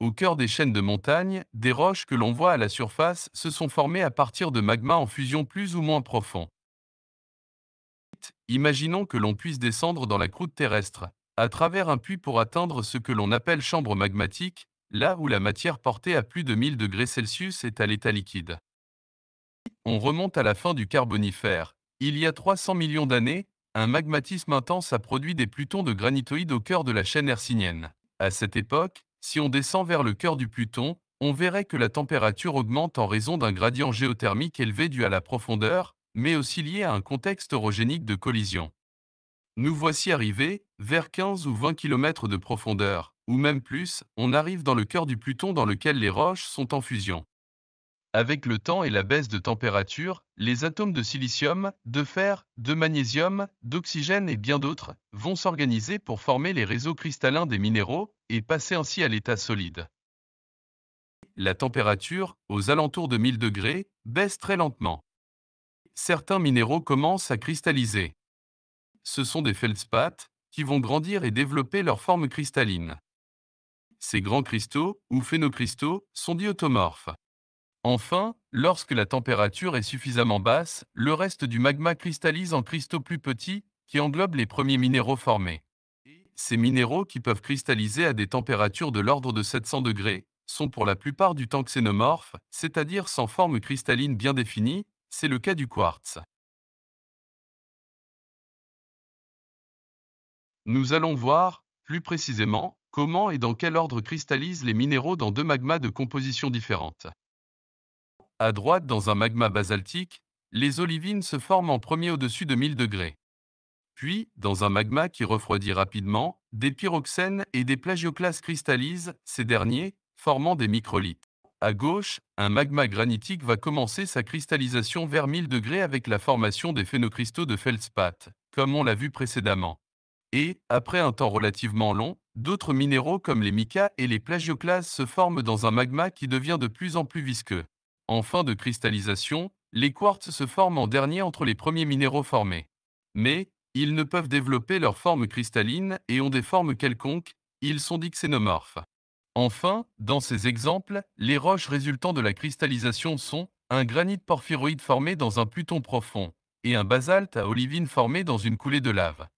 Au cœur des chaînes de montagne, des roches que l'on voit à la surface se sont formées à partir de magma en fusion plus ou moins profond. Imaginons que l'on puisse descendre dans la croûte terrestre, à travers un puits pour atteindre ce que l'on appelle chambre magmatique, là où la matière portée à plus de 1000 degrés Celsius est à l'état liquide. On remonte à la fin du Carbonifère. Il y a 300 millions d'années, un magmatisme intense a produit des plutons de granitoïdes au cœur de la chaîne hercynienne. À cette époque, si on descend vers le cœur du Pluton, on verrait que la température augmente en raison d'un gradient géothermique élevé dû à la profondeur, mais aussi lié à un contexte orogénique de collision. Nous voici arrivés, vers 15 ou 20 km de profondeur, ou même plus, on arrive dans le cœur du Pluton dans lequel les roches sont en fusion. Avec le temps et la baisse de température, les atomes de silicium, de fer, de magnésium, d'oxygène et bien d'autres vont s'organiser pour former les réseaux cristallins des minéraux, et passer ainsi à l'état solide. La température, aux alentours de 1000 degrés, baisse très lentement. Certains minéraux commencent à cristalliser. Ce sont des feldspaths, qui vont grandir et développer leur forme cristalline. Ces grands cristaux, ou phénocristaux, sont diotomorphes. Enfin, lorsque la température est suffisamment basse, le reste du magma cristallise en cristaux plus petits, qui englobent les premiers minéraux formés. Ces minéraux qui peuvent cristalliser à des températures de l'ordre de 700 degrés sont pour la plupart du temps xénomorphes, c'est-à-dire sans forme cristalline bien définie, c'est le cas du quartz. Nous allons voir, plus précisément, comment et dans quel ordre cristallisent les minéraux dans deux magmas de composition différente. À droite, dans un magma basaltique, les olivines se forment en premier au-dessus de 1000 degrés. Puis, dans un magma qui refroidit rapidement, des pyroxènes et des plagioclases cristallisent, ces derniers, formant des microlithes. À gauche, un magma granitique va commencer sa cristallisation vers 1000 degrés avec la formation des phénocristaux de feldspath, comme on l'a vu précédemment. Et, après un temps relativement long, d'autres minéraux comme les micas et les plagioclases se forment dans un magma qui devient de plus en plus visqueux. En fin de cristallisation, les quartz se forment en dernier entre les premiers minéraux formés. Mais, ils ne peuvent développer leur forme cristalline et ont des formes quelconques, ils sont dixénomorphes. Enfin, dans ces exemples, les roches résultant de la cristallisation sont un granit porphyroïde formé dans un pluton profond et un basalte à olivine formé dans une coulée de lave.